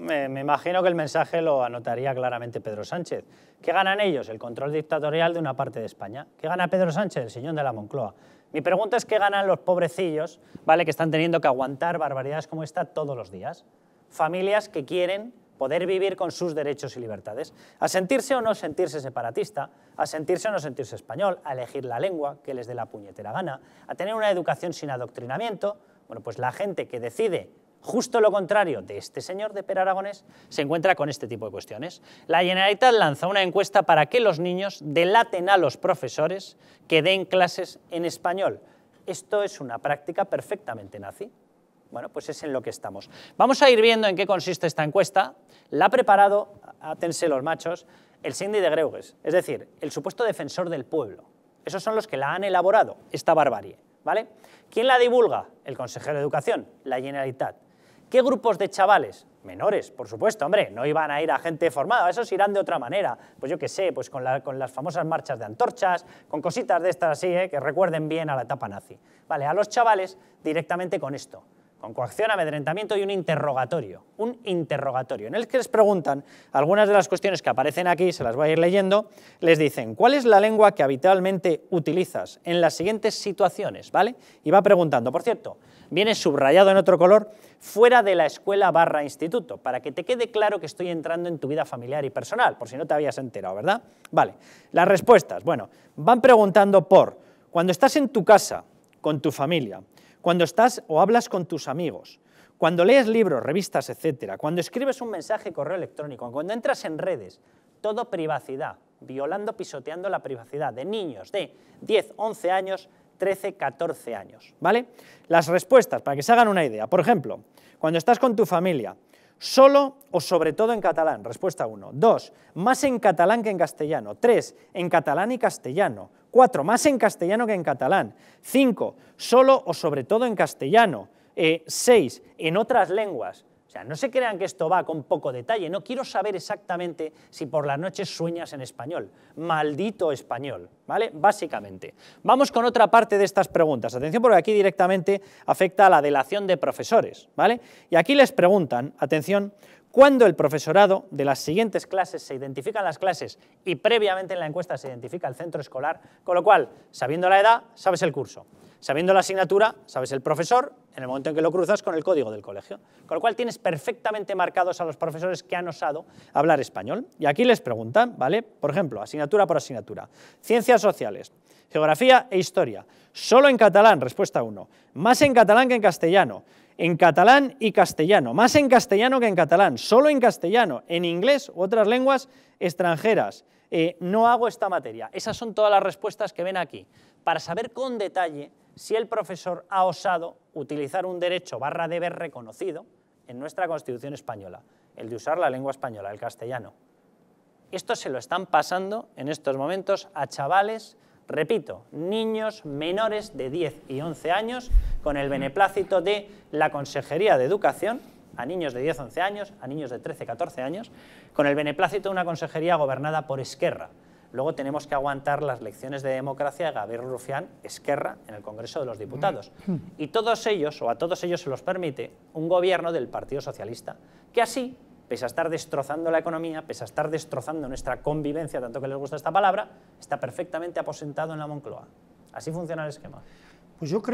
me, imagino que el mensaje lo anotaría claramente Pedro Sánchez. ¿Qué ganan ellos? El control dictatorial de una parte de España. ¿Qué gana Pedro Sánchez? El señor de la Moncloa. Mi pregunta es qué ganan los pobrecillos, ¿vale? Que están teniendo que aguantar barbaridades como esta todos los días. Familias que quieren poder vivir con sus derechos y libertades, a sentirse o no sentirse separatista, a sentirse o no sentirse español, a elegir la lengua que les dé la puñetera gana, a tener una educación sin adoctrinamiento. Bueno, pues la gente que decide justo lo contrario de este señor de Per Aragones se encuentra con este tipo de cuestiones. La Generalitat lanza una encuesta para que los niños delaten a los profesores que den clases en español. Esto es una práctica perfectamente nazi. Bueno, pues es en lo que estamos. Vamos a ir viendo en qué consiste esta encuesta. La ha preparado, átense los machos, el Cindy de Greuges, es decir, el supuesto defensor del pueblo. Esos son los que la han elaborado, esta barbarie. ¿vale? ¿Quién la divulga? El consejero de Educación, la Generalitat. ¿Qué grupos de chavales? Menores, por supuesto, hombre, no iban a ir a gente formada, esos irán de otra manera, pues yo qué sé, pues con, las famosas marchas de antorchas, con cositas de estas así, ¿eh? que recuerden bien a la etapa nazi. Vale, a los chavales directamente con esto con coacción, amedrentamiento y un interrogatorio. Un interrogatorio en el que les preguntan algunas de las cuestiones que aparecen aquí, se las voy a ir leyendo, les dicen, ¿cuál es la lengua que habitualmente utilizas en las siguientes situaciones? ¿Vale? Y va preguntando, por cierto, viene subrayado en otro color, fuera de la escuela barra instituto, para que te quede claro que estoy entrando en tu vida familiar y personal, por si no te habías enterado, ¿verdad? Vale, las respuestas, bueno, van preguntando por, cuando estás en tu casa, con tu familia, cuando estás o hablas con tus amigos, cuando lees libros, revistas, etcétera, cuando escribes un mensaje, correo electrónico, cuando entras en redes, todo privacidad, violando, pisoteando la privacidad de niños de 10, 11 años, 13, 14 años, ¿vale? Las respuestas, para que se hagan una idea. Por ejemplo, cuando estás con tu familia, solo o sobre todo en catalán, respuesta 1. 2. Más en catalán que en castellano. 3. En catalán y castellano. 4. Más en castellano que en catalán. 5. Solo o sobre todo en castellano. 6. Eh, en otras lenguas. O sea, no se crean que esto va con poco detalle. No quiero saber exactamente si por las noches sueñas en español. Maldito español, ¿vale? Básicamente. Vamos con otra parte de estas preguntas. Atención porque aquí directamente afecta a la delación de profesores, ¿vale? Y aquí les preguntan, atención, cuando el profesorado de las siguientes clases se identifican las clases y previamente en la encuesta se identifica el centro escolar, con lo cual, sabiendo la edad, sabes el curso. Sabiendo la asignatura, sabes el profesor, en el momento en que lo cruzas con el código del colegio. Con lo cual tienes perfectamente marcados a los profesores que han osado hablar español. Y aquí les preguntan, ¿vale? Por ejemplo, asignatura por asignatura. Ciencias sociales, geografía e historia. Solo en catalán, respuesta uno, Más en catalán que en castellano en catalán y castellano, más en castellano que en catalán, solo en castellano, en inglés u otras lenguas extranjeras. Eh, no hago esta materia. Esas son todas las respuestas que ven aquí, para saber con detalle si el profesor ha osado utilizar un derecho barra deber reconocido en nuestra Constitución española, el de usar la lengua española, el castellano. Esto se lo están pasando en estos momentos a chavales Repito, niños menores de 10 y 11 años con el beneplácito de la Consejería de Educación, a niños de 10, 11 años, a niños de 13, 14 años, con el beneplácito de una consejería gobernada por Esquerra. Luego tenemos que aguantar las lecciones de democracia de Gabriel Rufián Esquerra en el Congreso de los Diputados. Mm. Y todos ellos, o a todos ellos se los permite, un gobierno del Partido Socialista, que así pese a estar destrozando la economía, pese a estar destrozando nuestra convivencia, tanto que les gusta esta palabra, está perfectamente aposentado en la Moncloa. Así funciona el esquema. Pues